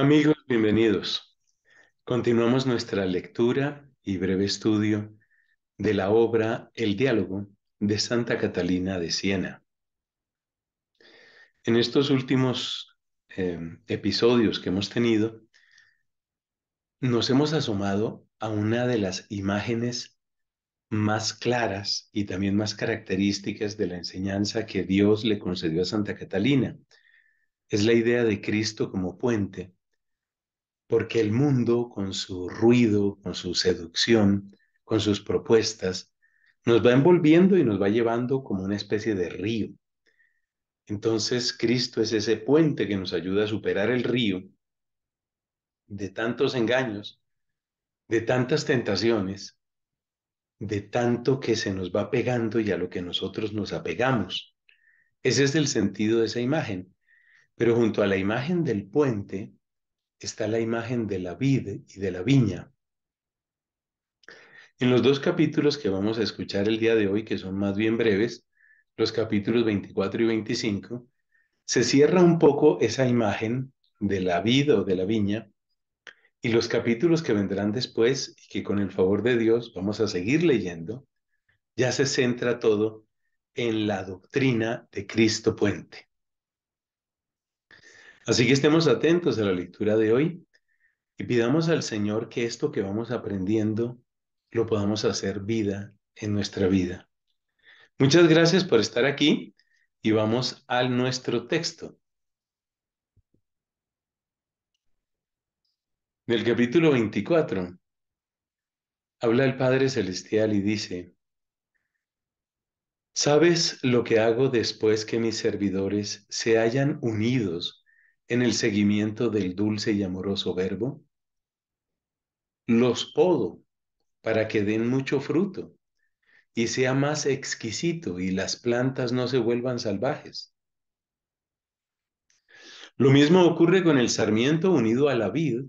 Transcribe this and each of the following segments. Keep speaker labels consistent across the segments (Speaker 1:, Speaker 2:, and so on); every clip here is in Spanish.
Speaker 1: Amigos, bienvenidos. Continuamos nuestra lectura y breve estudio de la obra El diálogo de Santa Catalina de Siena. En estos últimos em, episodios que hemos tenido, nos hemos asomado a una de las imágenes más claras y también más características de la enseñanza que Dios le concedió a Santa Catalina. Es la idea de Cristo como puente porque el mundo, con su ruido, con su seducción, con sus propuestas, nos va envolviendo y nos va llevando como una especie de río. Entonces Cristo es ese puente que nos ayuda a superar el río de tantos engaños, de tantas tentaciones, de tanto que se nos va pegando y a lo que nosotros nos apegamos. Ese es el sentido de esa imagen. Pero junto a la imagen del puente, está la imagen de la vid y de la viña. En los dos capítulos que vamos a escuchar el día de hoy, que son más bien breves, los capítulos 24 y 25, se cierra un poco esa imagen de la vid o de la viña y los capítulos que vendrán después y que con el favor de Dios vamos a seguir leyendo, ya se centra todo en la doctrina de Cristo Puente. Así que estemos atentos a la lectura de hoy y pidamos al Señor que esto que vamos aprendiendo lo podamos hacer vida en nuestra vida. Muchas gracias por estar aquí y vamos al nuestro texto. En el capítulo 24 habla el Padre Celestial y dice, ¿sabes lo que hago después que mis servidores se hayan unidos en el seguimiento del dulce y amoroso verbo? Los podo para que den mucho fruto y sea más exquisito y las plantas no se vuelvan salvajes. Lo mismo ocurre con el sarmiento unido a la vid,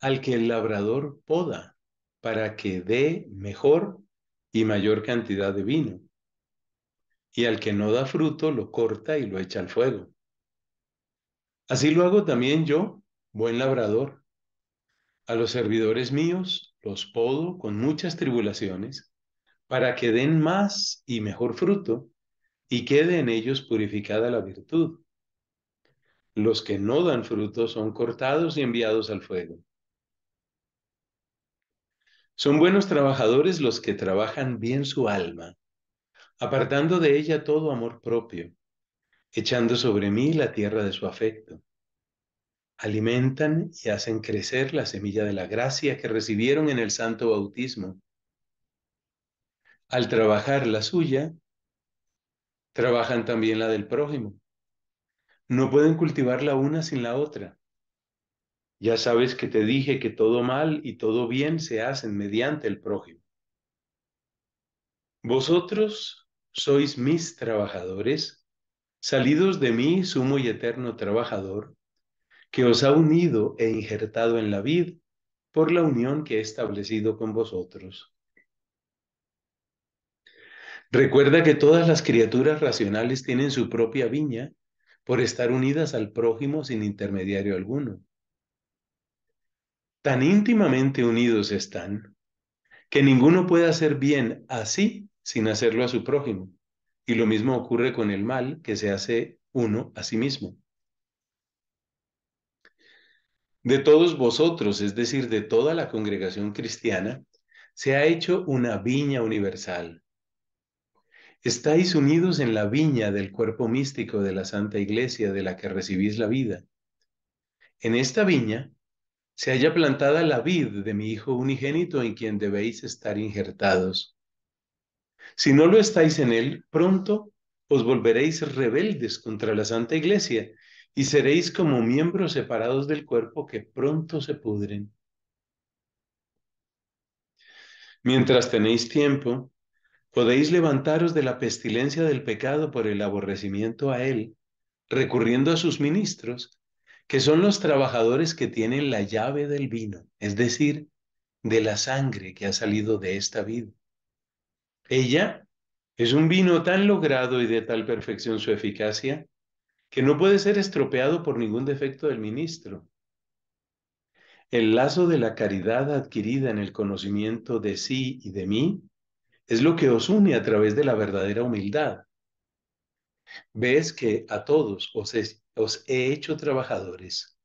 Speaker 1: al que el labrador poda para que dé mejor y mayor cantidad de vino, y al que no da fruto lo corta y lo echa al fuego. Así lo hago también yo, buen labrador. A los servidores míos los podo con muchas tribulaciones para que den más y mejor fruto y quede en ellos purificada la virtud. Los que no dan fruto son cortados y enviados al fuego. Son buenos trabajadores los que trabajan bien su alma, apartando de ella todo amor propio echando sobre mí la tierra de su afecto. Alimentan y hacen crecer la semilla de la gracia que recibieron en el santo bautismo. Al trabajar la suya, trabajan también la del prójimo. No pueden cultivar la una sin la otra. Ya sabes que te dije que todo mal y todo bien se hacen mediante el prójimo. Vosotros sois mis trabajadores Salidos de mí, sumo y eterno trabajador, que os ha unido e injertado en la vid por la unión que he establecido con vosotros. Recuerda que todas las criaturas racionales tienen su propia viña por estar unidas al prójimo sin intermediario alguno. Tan íntimamente unidos están que ninguno puede hacer bien así sin hacerlo a su prójimo. Y lo mismo ocurre con el mal que se hace uno a sí mismo. De todos vosotros, es decir, de toda la congregación cristiana, se ha hecho una viña universal. Estáis unidos en la viña del cuerpo místico de la Santa Iglesia de la que recibís la vida. En esta viña se haya plantada la vid de mi Hijo unigénito en quien debéis estar injertados si no lo estáis en él, pronto os volveréis rebeldes contra la Santa Iglesia y seréis como miembros separados del cuerpo que pronto se pudren. Mientras tenéis tiempo, podéis levantaros de la pestilencia del pecado por el aborrecimiento a él, recurriendo a sus ministros, que son los trabajadores que tienen la llave del vino, es decir, de la sangre que ha salido de esta vida. Ella es un vino tan logrado y de tal perfección su eficacia que no puede ser estropeado por ningún defecto del ministro. El lazo de la caridad adquirida en el conocimiento de sí y de mí es lo que os une a través de la verdadera humildad. Ves que a todos os he, os he hecho trabajadores.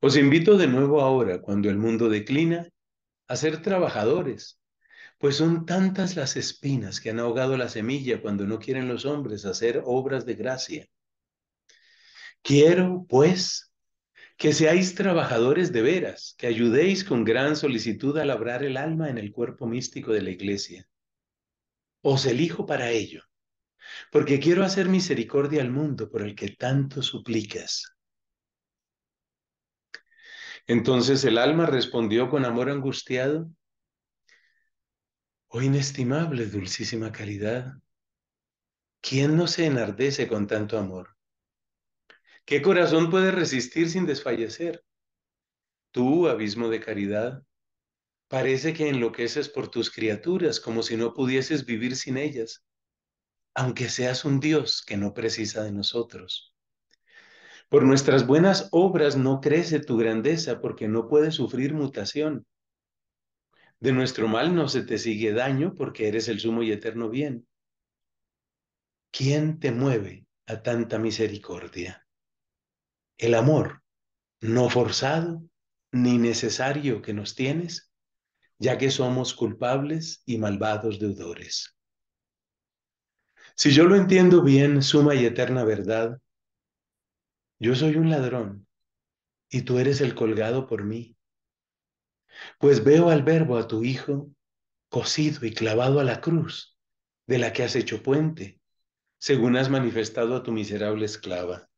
Speaker 1: Os invito de nuevo ahora, cuando el mundo declina, a ser trabajadores pues son tantas las espinas que han ahogado la semilla cuando no quieren los hombres hacer obras de gracia. Quiero, pues, que seáis trabajadores de veras, que ayudéis con gran solicitud a labrar el alma en el cuerpo místico de la iglesia. Os elijo para ello, porque quiero hacer misericordia al mundo por el que tanto suplicas. Entonces el alma respondió con amor angustiado, Oh inestimable, dulcísima caridad, ¿quién no se enardece con tanto amor? ¿Qué corazón puede resistir sin desfallecer? Tú, abismo de caridad, parece que enloqueces por tus criaturas como si no pudieses vivir sin ellas, aunque seas un Dios que no precisa de nosotros. Por nuestras buenas obras no crece tu grandeza porque no puede sufrir mutación. De nuestro mal no se te sigue daño porque eres el sumo y eterno bien. ¿Quién te mueve a tanta misericordia? El amor, no forzado ni necesario que nos tienes, ya que somos culpables y malvados deudores. Si yo lo entiendo bien, suma y eterna verdad, yo soy un ladrón y tú eres el colgado por mí. Pues veo al verbo a tu Hijo cosido y clavado a la cruz de la que has hecho puente, según has manifestado a tu miserable esclava.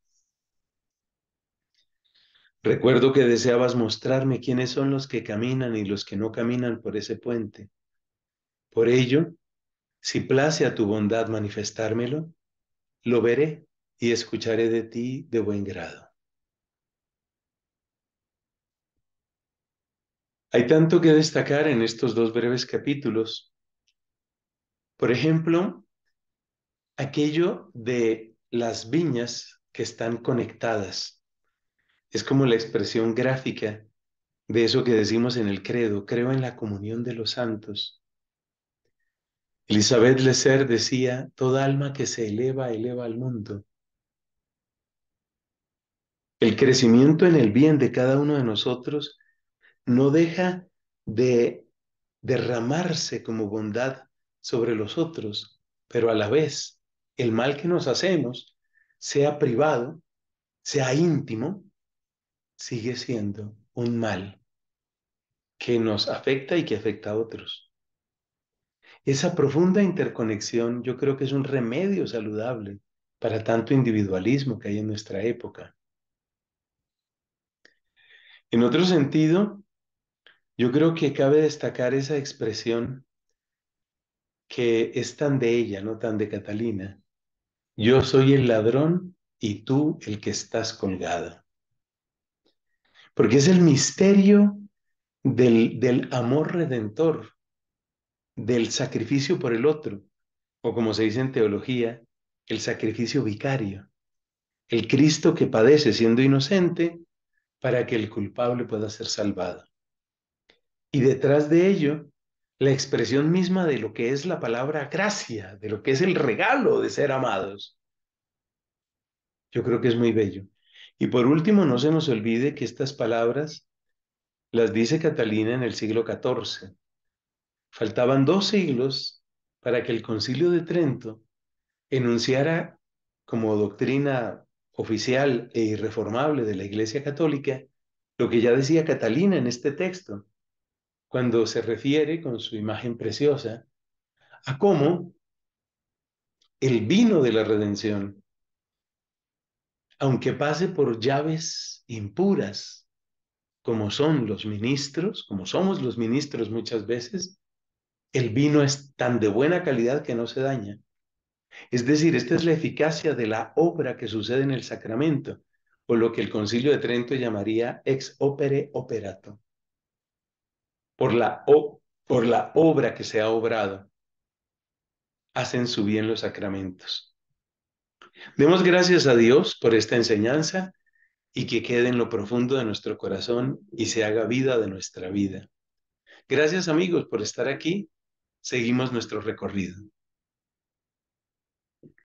Speaker 1: Recuerdo que deseabas mostrarme quiénes son los que caminan y los que no caminan por ese puente. Por ello, si place a tu bondad manifestármelo, lo veré y escucharé de ti de buen grado. Hay tanto que destacar en estos dos breves capítulos. Por ejemplo, aquello de las viñas que están conectadas. Es como la expresión gráfica de eso que decimos en el credo, creo en la comunión de los santos. Elizabeth ser decía, toda alma que se eleva, eleva al mundo. El crecimiento en el bien de cada uno de nosotros no deja de derramarse como bondad sobre los otros, pero a la vez el mal que nos hacemos, sea privado, sea íntimo, sigue siendo un mal que nos afecta y que afecta a otros. Esa profunda interconexión yo creo que es un remedio saludable para tanto individualismo que hay en nuestra época. En otro sentido, yo creo que cabe destacar esa expresión que es tan de ella, no tan de Catalina. Yo soy el ladrón y tú el que estás colgado. Porque es el misterio del, del amor redentor, del sacrificio por el otro, o como se dice en teología, el sacrificio vicario, el Cristo que padece siendo inocente para que el culpable pueda ser salvado. Y detrás de ello, la expresión misma de lo que es la palabra gracia, de lo que es el regalo de ser amados. Yo creo que es muy bello. Y por último, no se nos olvide que estas palabras las dice Catalina en el siglo XIV. Faltaban dos siglos para que el concilio de Trento enunciara como doctrina oficial e irreformable de la Iglesia Católica lo que ya decía Catalina en este texto, cuando se refiere con su imagen preciosa a cómo el vino de la redención, aunque pase por llaves impuras, como son los ministros, como somos los ministros muchas veces, el vino es tan de buena calidad que no se daña. Es decir, esta es la eficacia de la obra que sucede en el sacramento, o lo que el Concilio de Trento llamaría ex opere operato por la, por la obra que se ha obrado, hacen su bien los sacramentos. Demos gracias a Dios por esta enseñanza y que quede en lo profundo de nuestro corazón y se haga vida de nuestra vida. Gracias amigos por estar aquí. Seguimos nuestro recorrido.